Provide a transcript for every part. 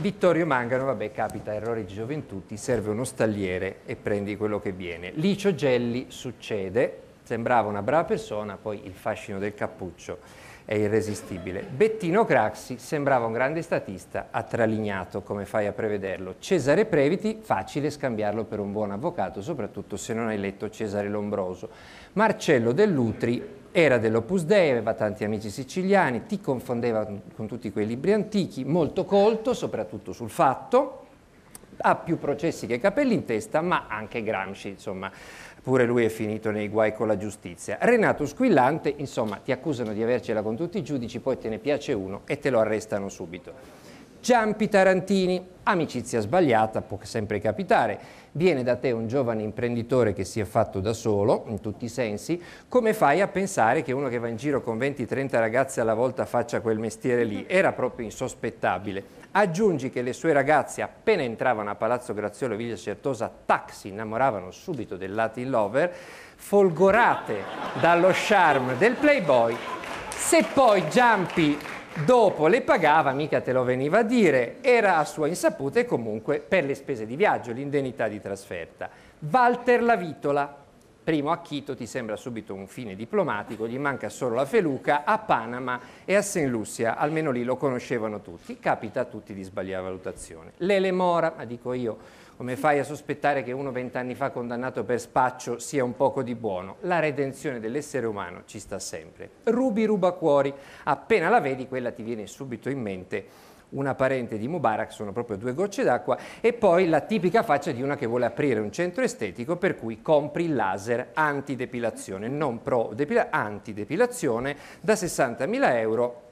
Vittorio Mangano, vabbè, capita errore di gioventù, ti serve uno stagliere e prendi quello che viene. Licio Gelli succede, sembrava una brava persona, poi il fascino del cappuccio è irresistibile. Bettino Craxi sembrava un grande statista, ha tralignato, come fai a prevederlo. Cesare Previti, facile scambiarlo per un buon avvocato, soprattutto se non hai letto Cesare Lombroso. Marcello Dell'Utri, era dell'Opus Dei, aveva tanti amici siciliani, ti confondeva con tutti quei libri antichi, molto colto, soprattutto sul fatto, ha più processi che capelli in testa, ma anche Gramsci, insomma, pure lui è finito nei guai con la giustizia. Renato Squillante, insomma, ti accusano di avercela con tutti i giudici, poi te ne piace uno e te lo arrestano subito. Giampi Tarantini, Amicizia sbagliata può sempre capitare. Viene da te un giovane imprenditore che si è fatto da solo, in tutti i sensi, come fai a pensare che uno che va in giro con 20-30 ragazze alla volta faccia quel mestiere lì? Era proprio insospettabile. Aggiungi che le sue ragazze appena entravano a Palazzo Graziolo e Viglia Certosa, tac, si innamoravano subito del Latin Lover, folgorate dallo charme del Playboy. Se poi Giampi dopo le pagava, mica te lo veniva a dire, era a sua insaputa e comunque per le spese di viaggio, l'indennità di trasferta. Walter Lavitola, Primo a Quito ti sembra subito un fine diplomatico, gli manca solo la feluca, a Panama e a St. Lucia, almeno lì lo conoscevano tutti, capita a tutti di sbagliare valutazione. Lele Mora, ma dico io, come fai a sospettare che uno vent'anni fa condannato per spaccio sia un poco di buono? La redenzione dell'essere umano ci sta sempre. Rubi ruba cuori, appena la vedi quella ti viene subito in mente una parente di Mubarak, sono proprio due gocce d'acqua, e poi la tipica faccia di una che vuole aprire un centro estetico per cui compri il laser antidepilazione, non pro-depilazione, antidepilazione da 60.000 euro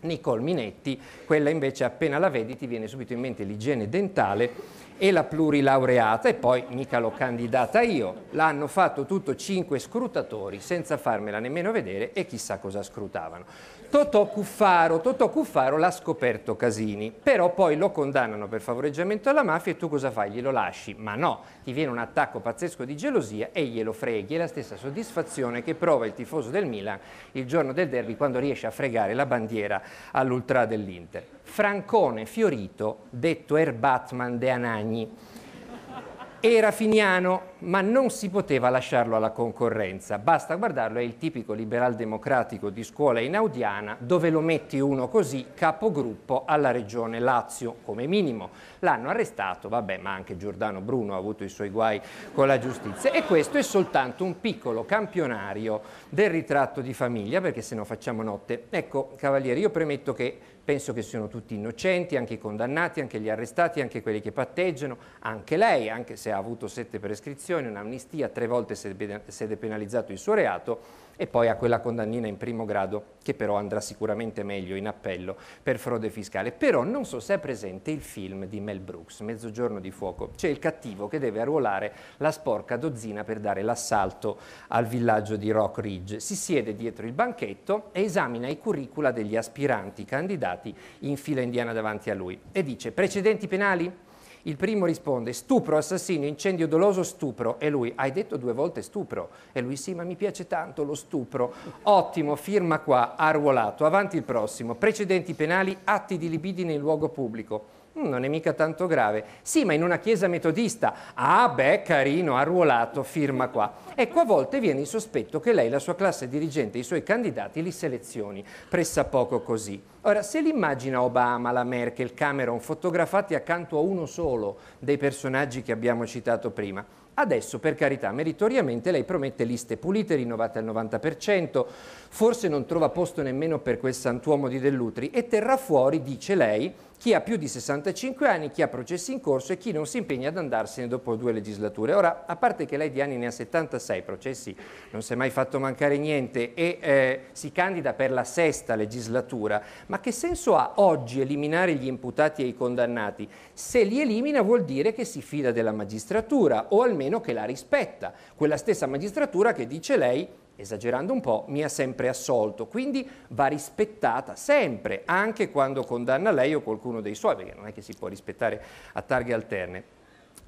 Nicole Minetti, quella invece appena la vedi ti viene subito in mente l'igiene dentale e la plurilaureata e poi mica l'ho candidata io, l'hanno fatto tutto cinque scrutatori senza farmela nemmeno vedere e chissà cosa scrutavano. Totò Cuffaro, Totò Cuffaro l'ha scoperto Casini, però poi lo condannano per favoreggiamento alla mafia e tu cosa fai? Glielo lasci? Ma no, ti viene un attacco pazzesco di gelosia e glielo freghi, è la stessa soddisfazione che prova il tifoso del Milan il giorno del derby quando riesce a fregare la bandiera all'ultra dell'Inter. Francone Fiorito, detto Erbatman de Anagni, era finiano ma non si poteva lasciarlo alla concorrenza. Basta guardarlo, è il tipico liberal democratico di scuola inaudiana, dove lo metti uno così, capogruppo alla regione Lazio, come minimo. L'hanno arrestato, vabbè, ma anche Giordano Bruno ha avuto i suoi guai con la giustizia. E questo è soltanto un piccolo campionario del ritratto di famiglia, perché se no facciamo notte. Ecco, cavalieri, io premetto che penso che siano tutti innocenti, anche i condannati, anche gli arrestati, anche quelli che patteggiano, anche lei, anche se ha avuto sette prescrizioni, prescrizione, un'amnistia, tre volte si è depenalizzato il suo reato e poi a quella condannina in primo grado che però andrà sicuramente meglio in appello per frode fiscale. Però non so se è presente il film di Mel Brooks, Mezzogiorno di fuoco, c'è il cattivo che deve arruolare la sporca dozzina per dare l'assalto al villaggio di Rock Ridge. Si siede dietro il banchetto e esamina i curricula degli aspiranti candidati in fila indiana davanti a lui e dice precedenti penali? Il primo risponde stupro, assassino, incendio doloso, stupro. E lui, hai detto due volte stupro. E lui, sì, ma mi piace tanto lo stupro. Ottimo, firma qua, arruolato. Avanti il prossimo. Precedenti penali, atti di libidine in luogo pubblico. Mm, non è mica tanto grave. Sì, ma in una chiesa metodista. Ah, beh, carino, arruolato, firma qua. Ecco, a volte viene il sospetto che lei, la sua classe dirigente e i suoi candidati li selezioni. Pressa poco così. Ora, se l'immagina Obama, la Merkel, Cameron fotografati accanto a uno solo dei personaggi che abbiamo citato prima, Adesso, per carità, meritoriamente lei promette liste pulite, rinnovate al 90%, forse non trova posto nemmeno per quel santuomo di Dell'Utri e terrà fuori, dice lei, chi ha più di 65 anni, chi ha processi in corso e chi non si impegna ad andarsene dopo due legislature. Ora, a parte che lei di anni ne ha 76 processi, non si è mai fatto mancare niente e eh, si candida per la sesta legislatura, ma che senso ha oggi eliminare gli imputati e i condannati? Se li elimina vuol dire che si fida della magistratura o almeno meno che la rispetta, quella stessa magistratura che dice lei esagerando un po', mi ha sempre assolto. Quindi va rispettata sempre, anche quando condanna lei o qualcuno dei suoi, perché non è che si può rispettare a targhe alterne.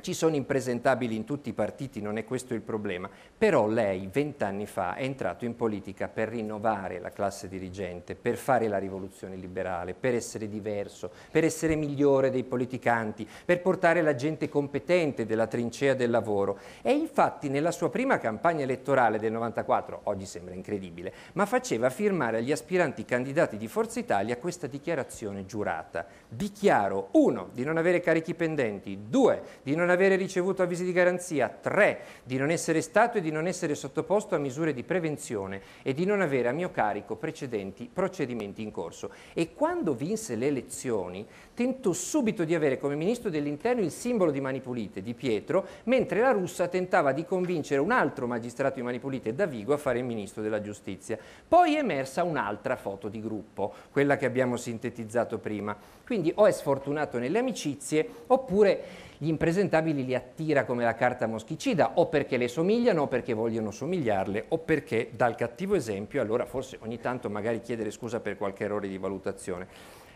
Ci sono impresentabili in tutti i partiti, non è questo il problema, però lei vent'anni fa è entrato in politica per rinnovare la classe dirigente, per fare la rivoluzione liberale, per essere diverso, per essere migliore dei politicanti, per portare la gente competente della trincea del lavoro. E infatti nella sua prima campagna elettorale del 94, oggi sembra incredibile, ma faceva firmare agli aspiranti candidati di Forza Italia questa dichiarazione giurata. Dichiaro uno, di non avere carichi pendenti, due, di non non avere ricevuto avvisi di garanzia, 3 di non essere stato e di non essere sottoposto a misure di prevenzione e di non avere a mio carico precedenti procedimenti in corso. E quando vinse le elezioni tentò subito di avere come ministro dell'interno il simbolo di Mani Pulite, di Pietro, mentre la russa tentava di convincere un altro magistrato di Mani Pulite, Davigo, a fare il ministro della giustizia. Poi è emersa un'altra foto di gruppo, quella che abbiamo sintetizzato prima. Quindi o è sfortunato nelle amicizie oppure gli impresentabili li attira come la carta moschicida o perché le somigliano o perché vogliono somigliarle o perché dal cattivo esempio allora forse ogni tanto magari chiedere scusa per qualche errore di valutazione.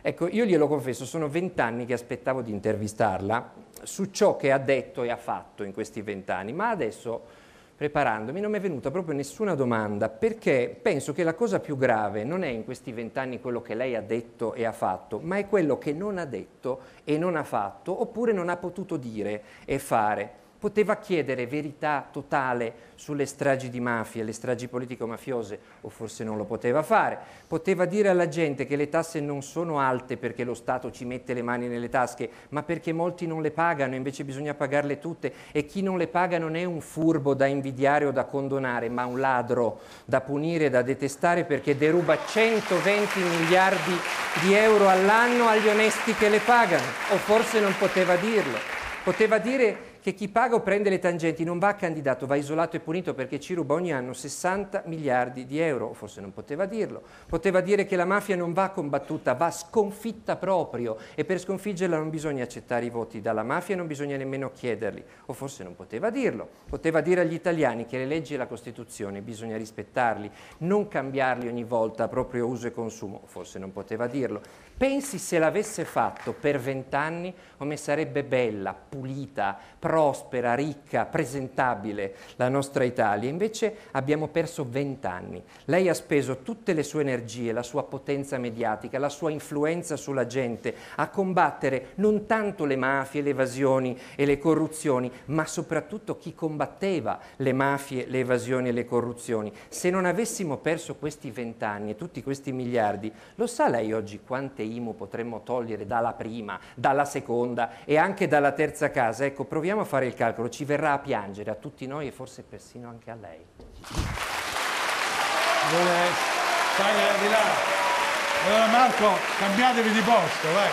Ecco, io glielo confesso, sono vent'anni che aspettavo di intervistarla su ciò che ha detto e ha fatto in questi vent'anni, ma adesso preparandomi non mi è venuta proprio nessuna domanda perché penso che la cosa più grave non è in questi vent'anni quello che lei ha detto e ha fatto, ma è quello che non ha detto e non ha fatto oppure non ha potuto dire e fare poteva chiedere verità totale sulle stragi di mafia, le stragi politico-mafiose, o forse non lo poteva fare. Poteva dire alla gente che le tasse non sono alte perché lo Stato ci mette le mani nelle tasche, ma perché molti non le pagano, invece bisogna pagarle tutte e chi non le paga non è un furbo da invidiare o da condonare, ma un ladro da punire, da detestare perché deruba 120 miliardi di euro all'anno agli onesti che le pagano, o forse non poteva dirlo. Poteva dire che chi paga o prende le tangenti non va candidato, va isolato e punito perché ci ruba ogni anno 60 miliardi di euro, forse non poteva dirlo, poteva dire che la mafia non va combattuta, va sconfitta proprio e per sconfiggerla non bisogna accettare i voti dalla mafia, non bisogna nemmeno chiederli, o forse non poteva dirlo, poteva dire agli italiani che le leggi e la Costituzione bisogna rispettarli, non cambiarli ogni volta a proprio uso e consumo, forse non poteva dirlo. Pensi se l'avesse fatto per vent'anni come sarebbe bella, pulita, prospera, ricca, presentabile la nostra Italia. Invece abbiamo perso vent'anni. Lei ha speso tutte le sue energie, la sua potenza mediatica, la sua influenza sulla gente a combattere non tanto le mafie, le evasioni e le corruzioni, ma soprattutto chi combatteva le mafie, le evasioni e le corruzioni. Se non avessimo perso questi vent'anni e tutti questi miliardi, lo sa lei oggi quante IMU potremmo togliere dalla prima, dalla seconda e anche dalla terza casa, ecco proviamo a fare il calcolo, ci verrà a piangere a tutti noi e forse persino anche a lei. Buone, stai di là. Allora eh, Marco, cambiatevi di posto, vai.